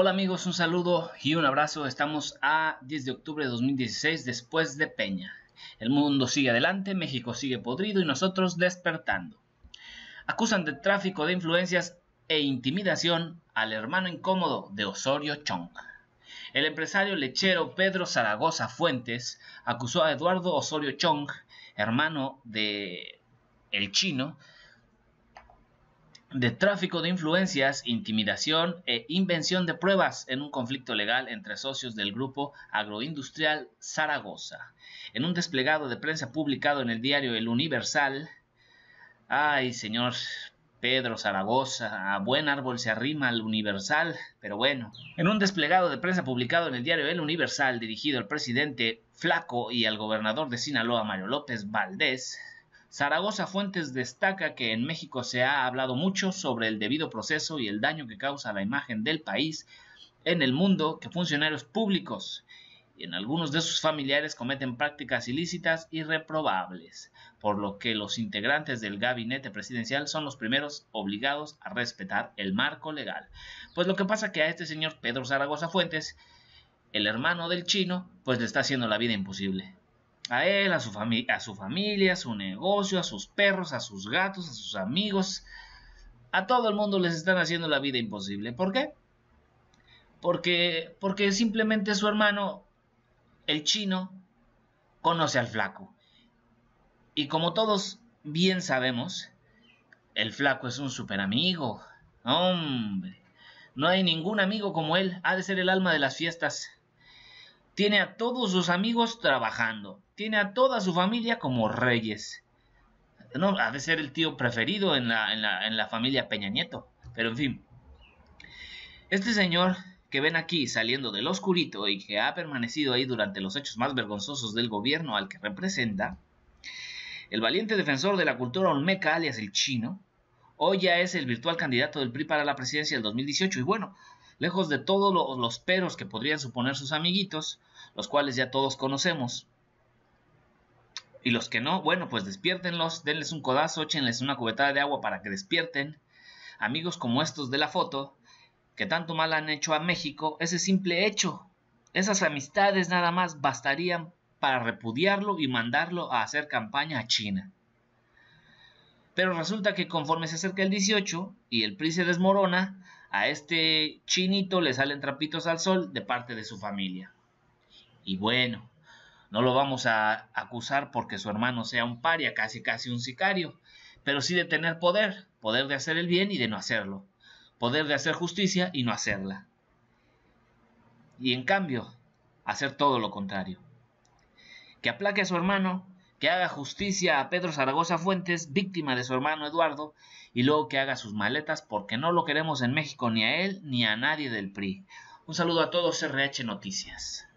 Hola amigos, un saludo y un abrazo. Estamos a 10 de octubre de 2016 después de Peña. El mundo sigue adelante, México sigue podrido y nosotros despertando. Acusan de tráfico de influencias e intimidación al hermano incómodo de Osorio Chong. El empresario lechero Pedro Zaragoza Fuentes acusó a Eduardo Osorio Chong, hermano de el chino, de tráfico de influencias, intimidación e invención de pruebas en un conflicto legal entre socios del grupo agroindustrial Zaragoza. En un desplegado de prensa publicado en el diario El Universal, ay señor Pedro Zaragoza, a buen árbol se arrima al Universal, pero bueno. En un desplegado de prensa publicado en el diario El Universal, dirigido al presidente Flaco y al gobernador de Sinaloa, Mario López Valdés, Zaragoza Fuentes destaca que en México se ha hablado mucho sobre el debido proceso y el daño que causa la imagen del país en el mundo que funcionarios públicos y en algunos de sus familiares cometen prácticas ilícitas y reprobables, por lo que los integrantes del gabinete presidencial son los primeros obligados a respetar el marco legal. Pues lo que pasa que a este señor Pedro Zaragoza Fuentes, el hermano del chino, pues le está haciendo la vida imposible a él, a su, a su familia, a su negocio, a sus perros, a sus gatos, a sus amigos. A todo el mundo les están haciendo la vida imposible. ¿Por qué? Porque, porque simplemente su hermano, el chino, conoce al flaco. Y como todos bien sabemos, el flaco es un super amigo. Hombre, no hay ningún amigo como él. Ha de ser el alma de las fiestas tiene a todos sus amigos trabajando tiene a toda su familia como reyes. No, ha de ser el tío preferido en la, en la familia Peña Nieto. Pero en fin, este señor que ven aquí saliendo del oscurito y que ha permanecido ahí durante los hechos más vergonzosos del gobierno al que representa, el valiente defensor de la cultura olmeca, alias el chino, hoy ya es el virtual candidato del PRI para la presidencia del 2018 y bueno, lejos de todos los peros que podrían suponer sus amiguitos, los cuales ya todos conocemos, y los que no, bueno, pues despiértenlos, denles un codazo, échenles una cubetada de agua para que despierten. Amigos como estos de la foto, que tanto mal han hecho a México, ese simple hecho, esas amistades nada más bastarían para repudiarlo y mandarlo a hacer campaña a China. Pero resulta que conforme se acerca el 18 y el PRI se desmorona, a este chinito le salen trapitos al sol de parte de su familia. Y bueno, no lo vamos a acusar porque su hermano sea un paria, casi casi un sicario, pero sí de tener poder, poder de hacer el bien y de no hacerlo, poder de hacer justicia y no hacerla. Y en cambio, hacer todo lo contrario. Que aplaque a su hermano, que haga justicia a Pedro Zaragoza Fuentes, víctima de su hermano Eduardo, y luego que haga sus maletas porque no lo queremos en México ni a él ni a nadie del PRI. Un saludo a todos RH Noticias.